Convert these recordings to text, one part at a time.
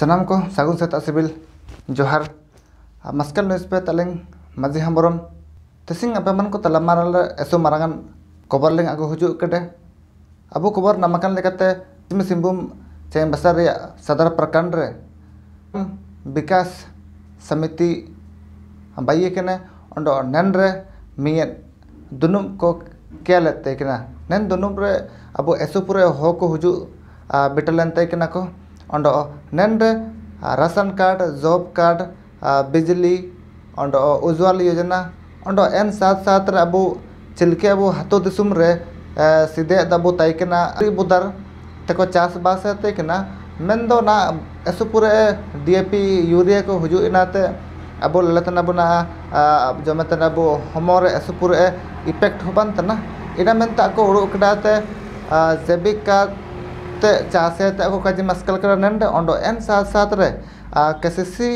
सनाम को सगुन सेता सिबिल जोहार मस्कल न्यूज पे तलें मजी हम बरम तेसिंग अपे मन को तला एसो मारांगन खबर लिंग आगू हजु कटे अबु खबर नमकन लेकते सिम सिंबुम चें बसर सदर प्रकांड रे विकास समिति बाई केने ओंडो नन रे को क्या लेते केना नन दुनुम रे अबु एसो पुरे हो को हजु बिटलन तय केना को and नेंड राशन कार्ड जॉब कार्ड बिजली और उज्ज्वल योजना और एन साथ साथ रे अब चिलके अब हतो दिसुम रे सीधे दबो तयकना तको चास चाषबास तयकना मन दो ना पुरे डीएपी यूरिया को हुजु इनाते अब ललतना बना जमेतना अब हमर पुरे इफेक्ट होबन तना इना मनता को उड़कडाते जैविक का ᱪᱟᱥᱮᱫ ᱠᱚ ᱠᱟᱡᱮ ᱢᱟᱥᱠᱟᱞ ᱠᱟᱨᱟ ᱱᱮᱱᱰ ᱚᱸᱰᱚ ᱮᱱ ᱥᱟᱛ ᱥᱟᱛ ᱨᱮ केसीसी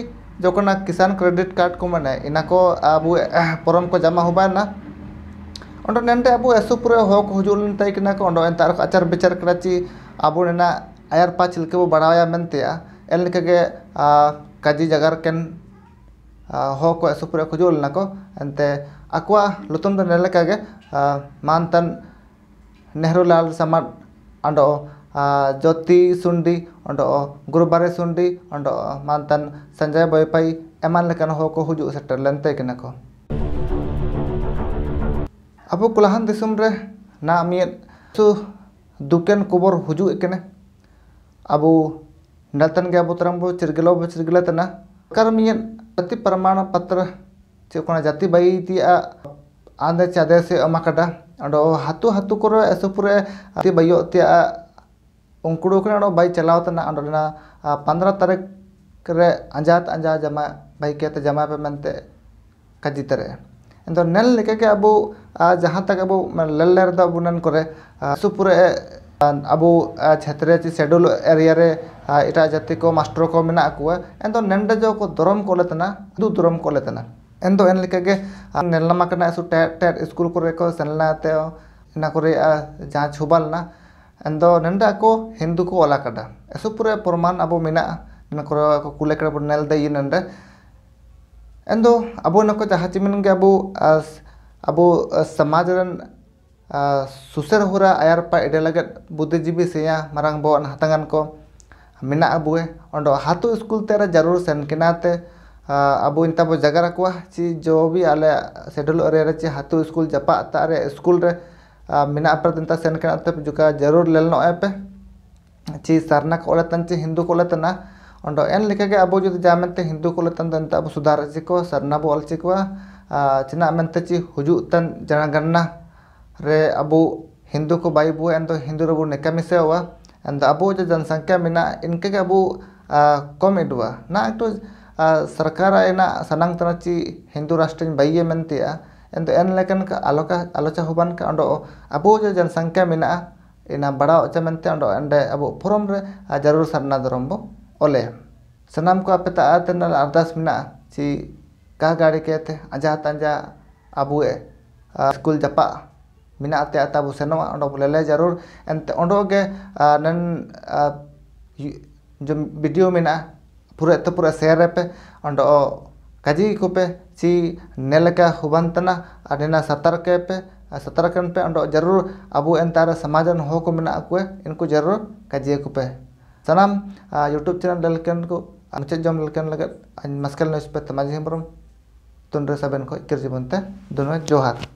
जो करना किसान क्रेडिट कार्ड को मने इना को अब परम को जमा होबा ना अंडो नेंटे अब एसो पुरे हो को हुजुल तय किना को अंडो एंतार आचार विचार कराची अब नेना आयर पाच लके वो बढ़ाया मनते एल लके के काजी जगार केन हो को एसो पुरे हुजुल ना को एंते अक्वा लुतम द नेलका के मानतन नेहरू लाल समाज अंडो A jo ti sundi ondo guru bares sundi ondo mantan sanjaya bayi pai eman lengan hoko huju setel lente kene ko. Apa pulahan ti sumre na amin tu dukan kubur huju kene abu ndatan ghe bu terambu cergelau bu cergelai tena. Karna min pati permana patre cekona jati bai ti a ande ciate se oh makada ondo hatu hatu kura esu pura ti bai yo ti a. ᱩᱱᱠᱩ ᱠᱷᱚᱱ ᱵᱟᱭ ᱪᱟᱞᱟᱣ ᱛᱟᱱᱟ ᱚᱸᱰᱮᱱᱟ ᱯᱚᱱᱫᱨᱚ ᱛᱟᱨᱤᱠᱷ ᱨᱮ ᱟᱸᱡᱟᱛ ᱟᱸᱡᱟ ᱡᱟᱢᱟ ᱵᱷᱟᱭ ᱠᱮᱛ ᱡᱟᱢᱟ पे मनते कजितरे इंदो नेल लेके के अब जहाँ तक अब लल्लर दा बुनन करे सुपुरे अब क्षेत्र ची शेड्यूल एरिया रे इटा जाति को मास्टर को मेना को एंदो नेंडे जो को दरम को लेतना दु दरम को लेतना एंदो एन लेके के नेलमा कना सु टेट टेट स्कूल को रे को सनला ते ना करे जहाँ छुबलना एंदो नंदा को हिंदू को वाला कदा पूरे प्रमाण अब मेना को कुले कड़ा बनल दे अब जहाँ चिमन अब अब समाज सुसर हुरा आयार पा एडे लगत बुद्धिजीवी से मांग बो हतंगन को मेना अब ओंडो स्कूल तेरे जरूर सन किनाते अब इंता बो जगह रखवा जो भी आले सेडल एरिया चे स्कूल जपा तारे स्कूल रे पे तनता सेन पे जुका जरूर लेलनो पे चे सरना को लेतन चे हिंदू को लेतना और एन लेखे अब जो जामते हिंदू को लेतन तनता अब सुधार चिको सरना बो अलचिकवा चना मनते चे हुजुतन जनगणना रे अब हिंदू को बाई बो एन हिंदू रबु नेकमी से हुआ एन अब जो जनसंख्या मेना इनके के अब कम इडवा ना एक तो सरकार एना सनांग तनाची हिंदू राष्ट्र बाइये मनते ᱮᱱᱫᱚ ᱮᱱ ᱞᱮᱠᱟᱱ ᱟᱞᱚᱠᱟ ᱟᱞᱚᱪᱟ ᱦᱚᱵᱟᱱ ᱠᱟ ᱚᱸᱰᱚ ᱟᱵᱚ ᱡᱮ ᱡᱚᱱᱥᱚᱝᱠᱷᱟ ᱢᱮᱱᱟᱜᱼᱟ ᱤᱱᱟ ᱵᱟᱲᱟ ᱚᱪᱟ ᱢᱮᱱᱛᱮ ᱚᱸᱰᱚ ᱮᱸᱰᱮ ᱟᱵᱚ ᱯᱷᱚᱨᱚᱢ ᱨᱮ ᱡᱟᱨᱩᱨ ᱥᱟᱨᱱᱟ ᱫᱷᱚᱨᱚᱢ ᱵᱚ ᱚᱞᱮᱭᱟ ᱥᱟᱱᱟᱢ ᱠᱚ ᱟᱯᱮ ᱛᱟ ᱛᱮᱱᱟᱞ ᱟᱨᱫᱟᱥ ᱢᱮᱱᱟᱜᱼᱟ ᱪᱤ ᱠᱟ ᱜᱟᱲᱤ ᱠᱮᱛᱮ ᱟᱡᱟ ᱛᱟᱸᱡᱟ ᱟᱵᱚᱮ ᱥᱠᱩᱞ ᱡᱟᱯᱟ मेना तब सेन ले जरूर एनते उंडोगे नन जो वीडियो में पूरे तो पूरे शेयर पे उंडो कजी को पे ᱪᱤ ᱱᱮᱞᱮᱠᱟ ᱦᱩᱵᱟᱱᱛᱟᱱᱟ ᱟᱨ ᱱᱮᱱᱟ ᱥᱟᱛᱟᱨᱠᱮ ᱯᱮ सतर्कन पे और जरूर अब एनतार समाज को मे को इनको जरूर कजिए को पे सनाम यूट्यूब चैनल ललकन को मुचाद जम ललकन लगे मस्कल न्यूज पे तमाजी हेम्ब्रम तुंड्रे सबन खो किरजीबनते दोनों जोहार